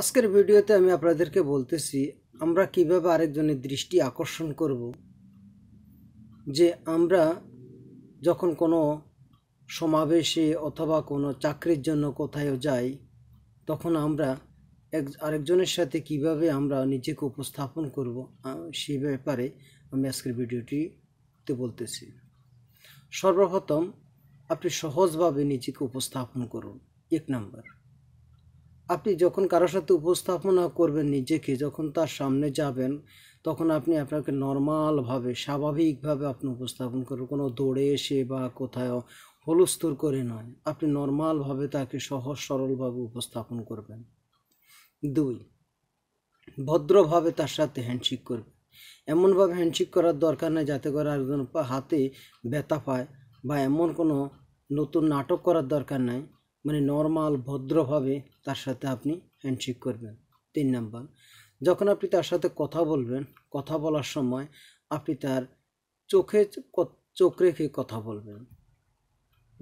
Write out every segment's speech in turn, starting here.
আজকের ভিডিওতে আমি আপনাদেরকে বলতেছি আমরা কিভাবে আরেকজনের দৃষ্টি আকর্ষণ করব যে আমরা যখন কোনো সমাবেশে অথবা কোনো চাকরির জন্য কোথায়ও যাই তখন আমরা এক আরেকজনের সাথে কিভাবে আমরা নিজেকে উপস্থাপন করব সে ব্যাপারে আমি আজকের ভিডিওটিতে বলতেছি সর্বপ্রথম আপনি সহজভাবে নিজেকে উপস্থাপন করুন এক নম্বর আপনি যখন কারোর সাথে উপস্থাপনা করবেন নিজেকে যখন তার সামনে যাবেন তখন আপনি আপনাকে নর্মালভাবে স্বাভাবিকভাবে আপনি উপস্থাপন করবেন কোনো দৌড়ে এসে বা কোথাও হলস্তর করে নয় আপনি নর্মালভাবে তাকে সহজ সরলভাবে উপস্থাপন করবেন দুই ভদ্রভাবে তার সাথে হ্যান্ডশেক করবেন এমনভাবে হ্যান্ডশেক করার দরকার নেই যাতে করে আরেকজন হাতে ব্যথা পায় বা এমন কোনো নতুন নাটক করার দরকার নাই মানে নর্মাল ভদ্রভাবে তার সাথে আপনি হ্যান্ডশেক করবেন তিন নাম্বার যখন আপনি তার সাথে কথা বলবেন কথা বলার সময় আপনি তার চোখে চোখ রেখে কথা বলবেন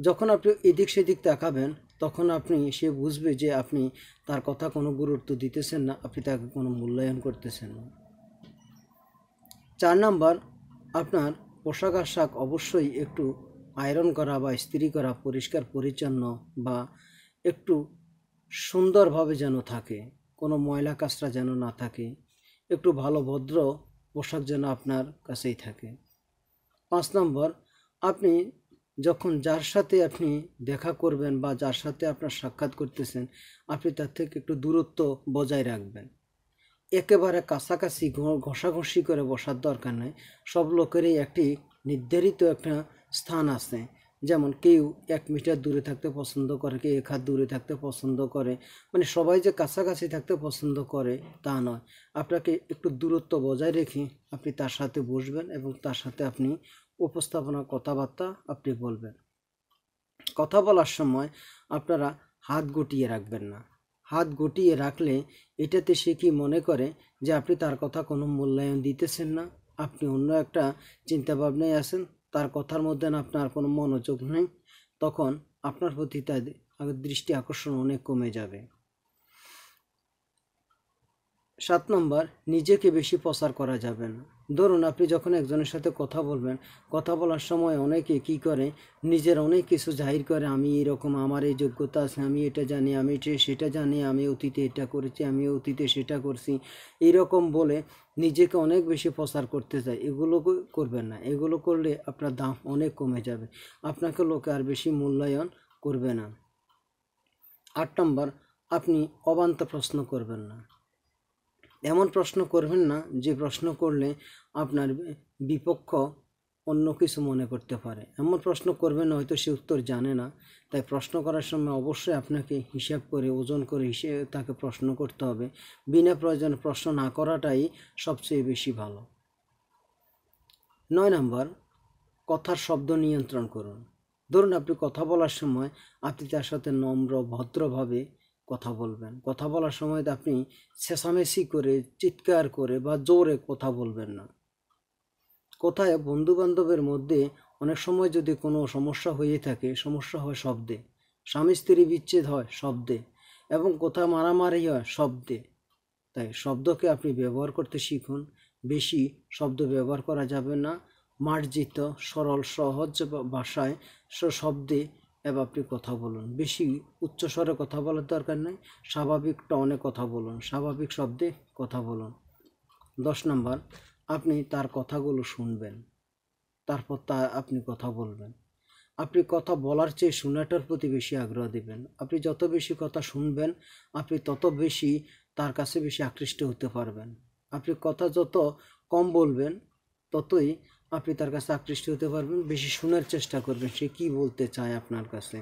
যখন আপনি এদিক সেদিক তাকাবেন তখন আপনি সে বুঝবে যে আপনি তার কথা কোনো গুরুত্ব দিতেছেন না আপনি তাকে কোনো মূল্যায়ন করতেছেন না চার নাম্বার আপনার পোশাক আশাক অবশ্যই একটু আয়রন করা বা ইস্ত্রি করা পরিষ্কার পরিচ্ছন্ন বা একটু সুন্দরভাবে যেন থাকে কোনো ময়লা কাঁচরা যেন না থাকে একটু ভালো ভদ্র পোশাক যেন আপনার কাছেই থাকে পাঁচ নম্বর আপনি যখন যার সাথে আপনি দেখা করবেন বা যার সাথে আপনার সাক্ষাৎ করতেছেন আপনি তার থেকে একটু দূরত্ব বজায় রাখবেন একেবারে কাছাকাছি ঘষাঘষি করে বসার দরকার নেই সব লোকেরই একটি নির্ধারিত একটা স্থান আছে যেমন কেউ এক মিটার দূরে থাকতে পছন্দ করে কেউ এক হাত দূরে থাকতে পছন্দ করে মানে সবাই যে কাছাকাছি থাকতে পছন্দ করে তা নয় আপনাকে একটু দূরত্ব বজায় রেখে আপনি তার সাথে বসবেন এবং তার সাথে আপনি উপস্থাপনা কথাবার্তা আপনি বলবেন কথা বলার সময় আপনারা হাত গটিয়ে রাখবেন না হাত গটিয়ে রাখলে এটাতে সে কি মনে করে যে আপনি তার কথা কোনো মূল্যায়ন দিতেছেন না আপনি অন্য একটা চিন্তাভাবনায় আছেন তার কথার মধ্যে আপনার কোনো মনোযোগ নেই তখন আপনার প্রতি তার দৃষ্টি আকর্ষণ অনেক কমে যাবে সাত নম্বর নিজেকে বেশি প্রচার করা যাবে না ধরুন আপনি যখন একজনের সাথে কথা বলবেন কথা বলার সময় অনেকে কি করে নিজের অনেক কিছু জাহির করে আমি এরকম আমার এই যোগ্যতা আছে আমি এটা জানি আমি সেটা জানি আমি অতীতে এটা করেছি আমি অতীতে সেটা করছি এরকম বলে নিজেকে অনেক বেশি প্রচার করতে যায় এগুলো করবেন না এগুলো করলে আপনার দাম অনেক কমে যাবে আপনাকে লোকে আর বেশি মূল্যায়ন করবে না আট নম্বর আপনি অবান্ত প্রশ্ন করবেন না এমন প্রশ্ন করবেন না যে প্রশ্ন করলে আপনার বিপক্ষ অন্য কিছু মনে করতে পারে এমন প্রশ্ন করবেন হয়তো সে উত্তর জানে না তাই প্রশ্ন করার সময় অবশ্যই আপনাকে হিসাব করে ওজন করে হিসেবে তাকে প্রশ্ন করতে হবে বিনা প্রয়োজনে প্রশ্ন না করাটাই সবচেয়ে বেশি ভালো নয় নাম্বার কথার শব্দ নিয়ন্ত্রণ করুন ধরুন আপনি কথা বলার সময় আপনি তার সাথে নম্র ভদ্রভাবে কথা বলবেন কথা বলার সময় আপনি চেঁচামেচি করে চিৎকার করে বা জোরে কথা বলবেন না কোথায় বন্ধুবান্ধবের মধ্যে অনেক সময় যদি কোনো সমস্যা হয়ে থাকে সমস্যা হয় শব্দে স্বামী স্ত্রী বিচ্ছেদ হয় শব্দে এবং কোথায় মারামারি হয় শব্দে তাই শব্দকে আপনি ব্যবহার করতে শিখুন বেশি শব্দ ব্যবহার করা যাবে না মার্জিত সরল সহজ ভাষায় শব্দে এবার আপনি কথা বলুন বেশি উচ্চস্বরে কথা বলার দরকার নেই স্বাভাবিক টনে কথা বলুন স্বাভাবিক শব্দে কথা বলুন দশ নম্বর আপনি তার কথাগুলো শুনবেন তারপর তা আপনি কথা বলবেন আপনি কথা বলার চেয়ে শোনাটার প্রতি বেশি আগ্রহ দেবেন আপনি যত বেশি কথা শুনবেন আপনি তত বেশি তার কাছে বেশি আকৃষ্ট হতে পারবেন আপনি কথা যত কম বলবেন ততই আপনি তার কাছে আকৃষ্ট হতে পারবেন বেশি শোনার চেষ্টা করবেন সে কি বলতে চায় আপনার কাছে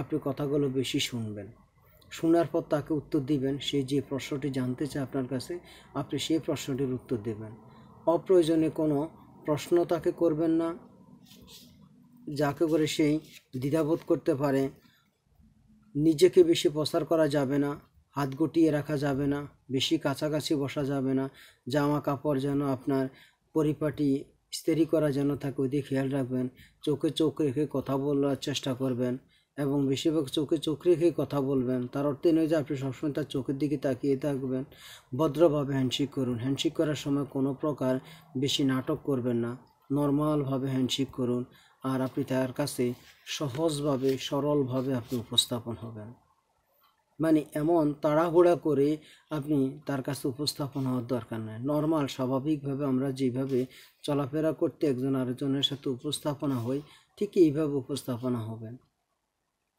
আপনি কথাগুলো বেশি শুনবেন শোনার পর তাকে উত্তর দিবেন সে যে প্রশ্নটি জানতে চায় আপনার কাছে আপনি সেই প্রশ্নটির উত্তর দেবেন অপ্রয়োজনে কোনো প্রশ্ন তাকে করবেন না যাকে করে সেই দ্বিধাবোধ করতে পারে নিজেকে বেশি প্রচার করা যাবে না হাত গুটিয়ে রাখা যাবে না বেশি কাছাকাছি বসা যাবে না জামা কাপড় যেন আপনার পরিপাটি স্ত্রী করা যেন থাকে ওইদিকে খেয়াল রাখবেন চোখে চোখ রেখে কথা বলার চেষ্টা করবেন এবং বেশিরভাগ চোখে চোখ রেখে কথা বলবেন তার অর্থে নয় যে আপনি সবসময় তার চোখের দিকে তাকিয়ে থাকবেন ভদ্রভাবে হ্যান্ডশেক করুন হ্যান্ডশেক করার সময় কোনো প্রকার বেশি নাটক করবেন না নর্মালভাবে হ্যান্ডশেক করুন আর আপনি তার কাছে সহজভাবে সরলভাবে আপনি উপস্থাপন হবেন মানে এমন তাড়াহুড়া করে আপনি তার কাছে উপস্থাপন হওয়ার দরকার নয় নর্মাল স্বাভাবিকভাবে আমরা যেভাবে চলাফেরা করতে একজন আরেকজনের সাথে উপস্থাপনা হই ঠিক এইভাবে উপস্থাপনা হবেন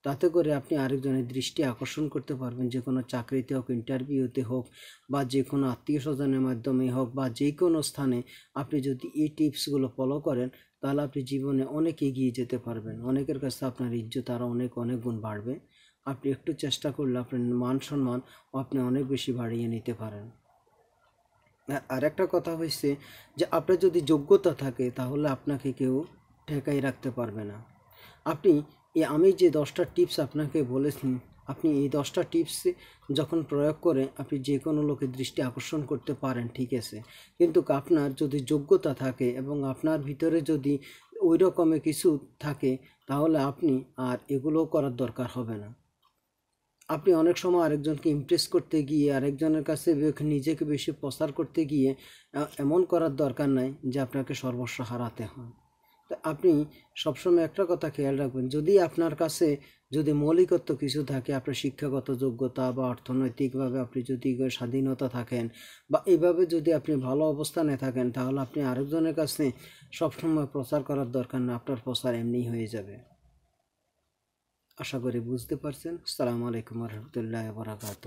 তাতে করে আপনি আরেকজনের দৃষ্টি আকর্ষণ করতে পারবেন যে কোনো চাকরিতে হোক ইন্টারভিউতে হোক বা যে কোনো আত্মীয় স্বজনের মাধ্যমে হোক বা যে কোনো স্থানে আপনি যদি এই টিপসগুলো ফলো করেন তাহলে আপনি জীবনে অনেক এগিয়ে যেতে পারবেন অনেকের কাছে আপনার ইজ্জত আরও অনেক অনেক গুণ বাড়বে আপনি একটু চেষ্টা করলে আপনার মান সম্মান আপনি অনেক বেশি বাড়িয়ে নিতে পারেন আর একটা কথা হয়েছে যে আপনার যদি যোগ্যতা থাকে তাহলে আপনাকে কেউ ঠেকাই রাখতে পারবে না আপনি আমি যে দশটা টিপস আপনাকে বলেছি আপনি এই দশটা টিপস যখন প্রয়োগ করে আপনি যে কোনো লোকের দৃষ্টি আকর্ষণ করতে পারেন ঠিক আছে কিন্তু আপনার যদি যোগ্যতা থাকে এবং আপনার ভিতরে যদি ওই রকমের কিছু থাকে তাহলে আপনি আর এগুলো করার দরকার হবে না আপনি অনেক সময় আরেকজনকে ইমপ্রেস করতে গিয়ে আরেকজনের কাছে নিজেকে বেশি প্রচার করতে গিয়ে এমন করার দরকার নাই যে আপনাকে সর্বস্ব হারাতে হয় তো আপনি সবসময় একটা কথা খেয়াল রাখবেন যদি আপনার কাছে যদি মৌলিকত্ব কিছু থাকে আপনার শিক্ষাগত যোগ্যতা বা অর্থনৈতিকভাবে আপনি যদি স্বাধীনতা থাকেন বা এইভাবে যদি আপনি ভালো অবস্থানে থাকেন তাহলে আপনি আরেকজনের কাছে সবসময় প্রচার করার দরকার না আপনার প্রচার এমনি হয়ে যাবে আশা করি বুঝতে পারছেন আসসালামু আলাইকুম রহমতুল্লাহ বরাকাত